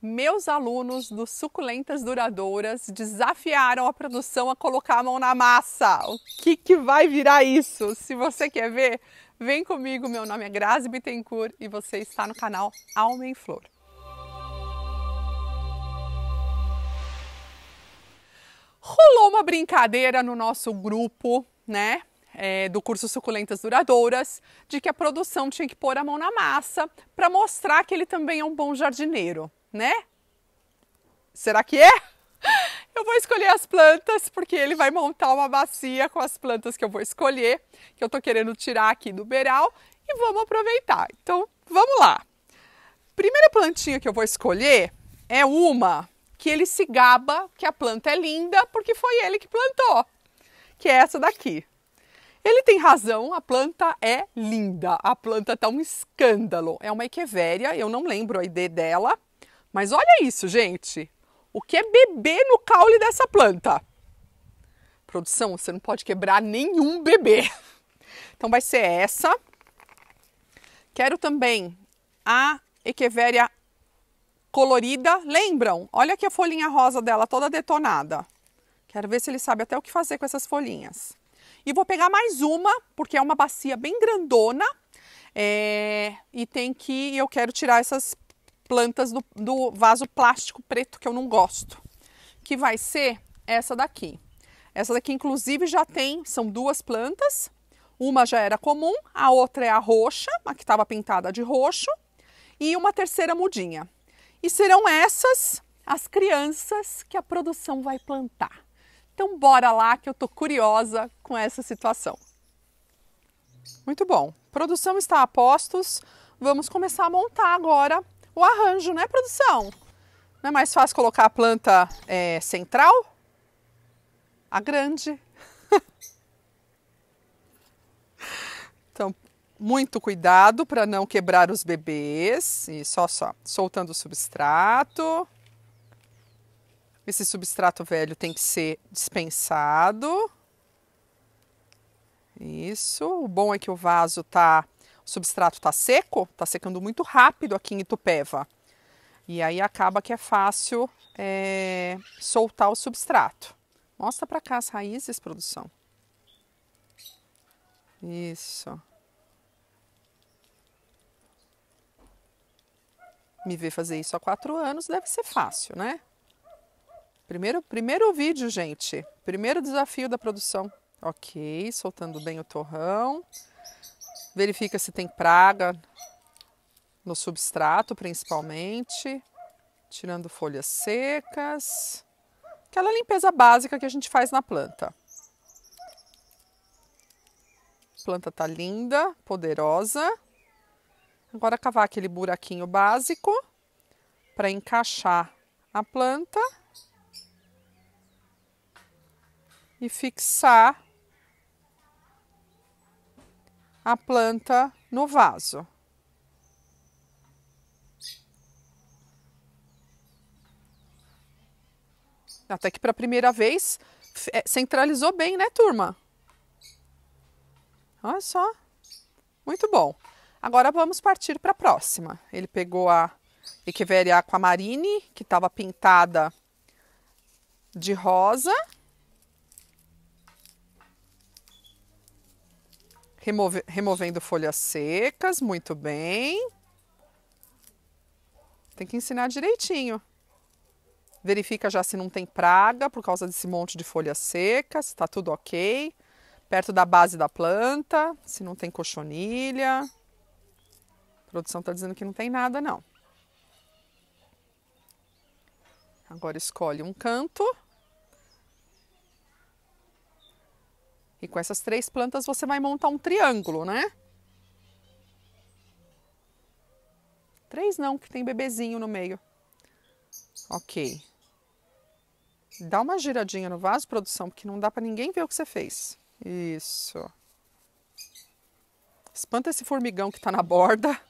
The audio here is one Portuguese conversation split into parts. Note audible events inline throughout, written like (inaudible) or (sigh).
meus alunos do Suculentas Duradouras desafiaram a produção a colocar a mão na massa. O que, que vai virar isso? Se você quer ver, vem comigo. Meu nome é Grazi Bittencourt e você está no canal Alma em Flor. Rolou uma brincadeira no nosso grupo, né? É, do curso Suculentas Duradouras, de que a produção tinha que pôr a mão na massa para mostrar que ele também é um bom jardineiro né? Será que é? Eu vou escolher as plantas porque ele vai montar uma bacia com as plantas que eu vou escolher, que eu tô querendo tirar aqui do beiral e vamos aproveitar. Então, vamos lá. Primeira plantinha que eu vou escolher é uma que ele se gaba que a planta é linda porque foi ele que plantou, que é essa daqui. Ele tem razão, a planta é linda, a planta tá um escândalo. É uma echeveria, eu não lembro a ID dela, mas olha isso, gente. O que é bebê no caule dessa planta? Produção, você não pode quebrar nenhum bebê. Então vai ser essa. Quero também a Echeveria colorida. Lembram? Olha aqui a folhinha rosa dela toda detonada. Quero ver se ele sabe até o que fazer com essas folhinhas. E vou pegar mais uma, porque é uma bacia bem grandona. É, e tem que. Eu quero tirar essas plantas do, do vaso plástico preto que eu não gosto, que vai ser essa daqui. Essa daqui, inclusive, já tem, são duas plantas. Uma já era comum, a outra é a roxa, a que estava pintada de roxo, e uma terceira mudinha. E serão essas as crianças que a produção vai plantar. Então, bora lá que eu estou curiosa com essa situação. Muito bom, produção está a postos. Vamos começar a montar agora o arranjo, né, produção? Não é mais fácil colocar a planta é, central? A grande. (laughs) então, muito cuidado para não quebrar os bebês. E só, só, soltando o substrato. Esse substrato velho tem que ser dispensado. Isso. O bom é que o vaso tá substrato está seco, está secando muito rápido aqui em Itupeva. E aí acaba que é fácil é, soltar o substrato. Mostra para cá as raízes, produção. Isso. Me ver fazer isso há quatro anos deve ser fácil, né? Primeiro, primeiro vídeo, gente. Primeiro desafio da produção. Ok, soltando bem o torrão verifica se tem praga no substrato, principalmente, tirando folhas secas. Aquela limpeza básica que a gente faz na planta. A planta tá linda, poderosa. Agora cavar aquele buraquinho básico para encaixar a planta e fixar a planta no vaso. Até que para a primeira vez é, centralizou bem, né, turma? Olha só. Muito bom. Agora vamos partir para a próxima. Ele pegou a Echeveria aquamarine, que estava pintada de rosa, Remove, removendo folhas secas, muito bem. Tem que ensinar direitinho. Verifica já se não tem praga por causa desse monte de folhas secas, se está tudo ok. Perto da base da planta, se não tem cochonilha. A produção está dizendo que não tem nada, não. Agora escolhe um canto. E com essas três plantas você vai montar um triângulo, né? Três não, que tem bebezinho no meio. Ok. Dá uma giradinha no vaso, produção, porque não dá para ninguém ver o que você fez. Isso. Espanta esse formigão que está na borda.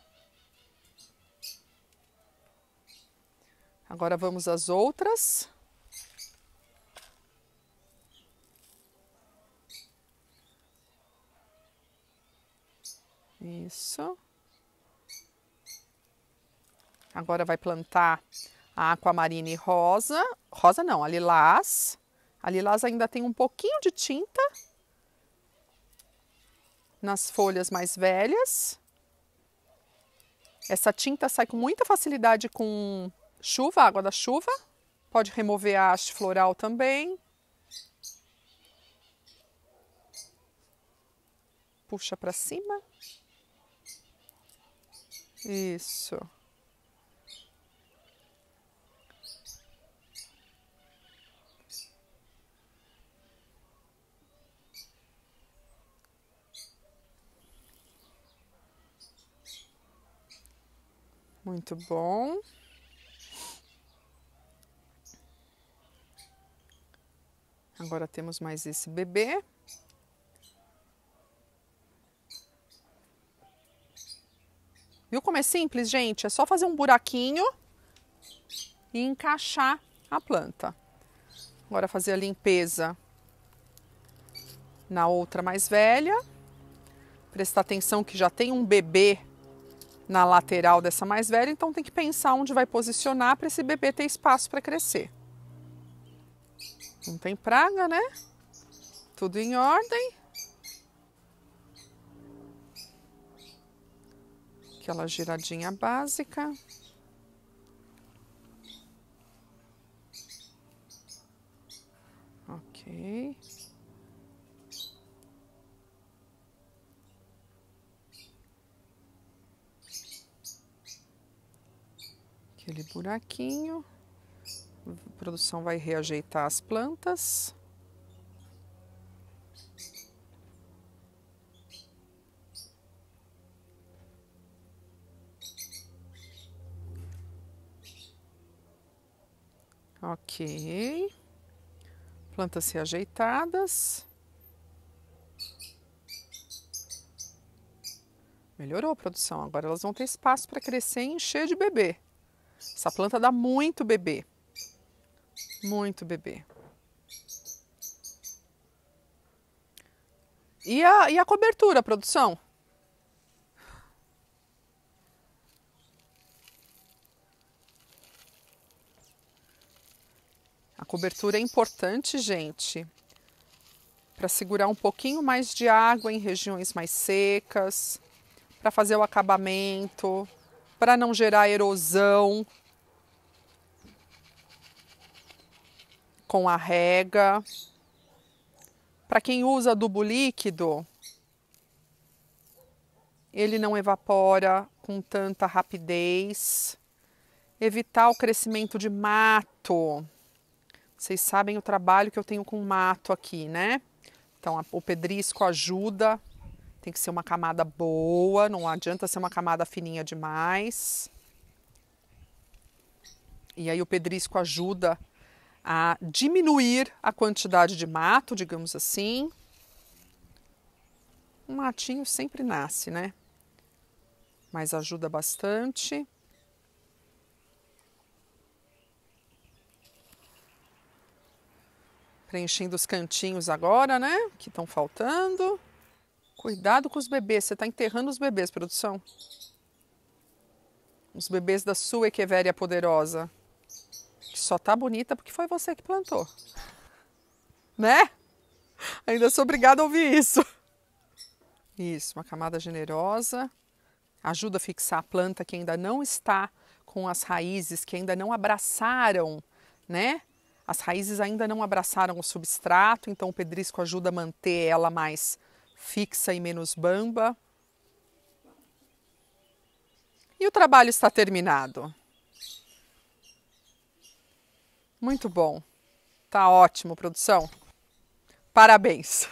Agora vamos às outras. Isso. Agora vai plantar a aquamarine rosa. Rosa não, a lilás. A lilás ainda tem um pouquinho de tinta nas folhas mais velhas. Essa tinta sai com muita facilidade com chuva, água da chuva. Pode remover a haste floral também. Puxa para cima. Isso. Muito bom. Agora temos mais esse bebê. Viu como é simples, gente? É só fazer um buraquinho e encaixar a planta. Agora fazer a limpeza na outra mais velha. Prestar atenção que já tem um bebê na lateral dessa mais velha, então tem que pensar onde vai posicionar para esse bebê ter espaço para crescer. Não tem praga, né? Tudo em ordem. aquela giradinha básica. Ok. Aquele buraquinho. A produção vai reajeitar as plantas. Ok. Plantas reajeitadas. Melhorou a produção. Agora elas vão ter espaço para crescer e encher de bebê. Essa planta dá muito bebê. Muito bebê. E a, e a cobertura, a produção? cobertura é importante, gente, para segurar um pouquinho mais de água em regiões mais secas, para fazer o acabamento, para não gerar erosão com a rega. Para quem usa adubo líquido, ele não evapora com tanta rapidez. Evitar o crescimento de mato. Vocês sabem o trabalho que eu tenho com mato aqui, né? Então, a, o pedrisco ajuda. Tem que ser uma camada boa, não adianta ser uma camada fininha demais. E aí o pedrisco ajuda a diminuir a quantidade de mato, digamos assim. Um matinho sempre nasce, né? Mas ajuda bastante. Preenchendo os cantinhos agora, né? Que estão faltando. Cuidado com os bebês, você está enterrando os bebês, produção. Os bebês da sua equeveria poderosa. Que só tá bonita porque foi você que plantou. Né? Ainda sou obrigada a ouvir isso. Isso, uma camada generosa. Ajuda a fixar a planta que ainda não está com as raízes, que ainda não abraçaram, né? As raízes ainda não abraçaram o substrato, então o pedrisco ajuda a manter ela mais fixa e menos bamba. E o trabalho está terminado. Muito bom. Tá ótimo, produção. Parabéns.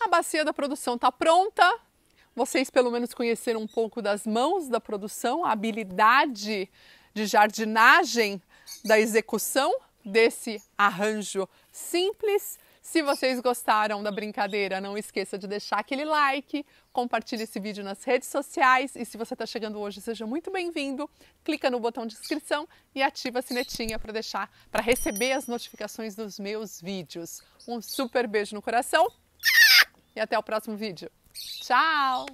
A bacia da produção está pronta. Vocês pelo menos conheceram um pouco das mãos da produção, a habilidade de jardinagem da execução desse arranjo simples. Se vocês gostaram da brincadeira, não esqueça de deixar aquele like, compartilhe esse vídeo nas redes sociais e se você está chegando hoje, seja muito bem-vindo. Clica no botão de inscrição e ativa a sinetinha para deixar para receber as notificações dos meus vídeos. Um super beijo no coração e até o próximo vídeo. Tchau!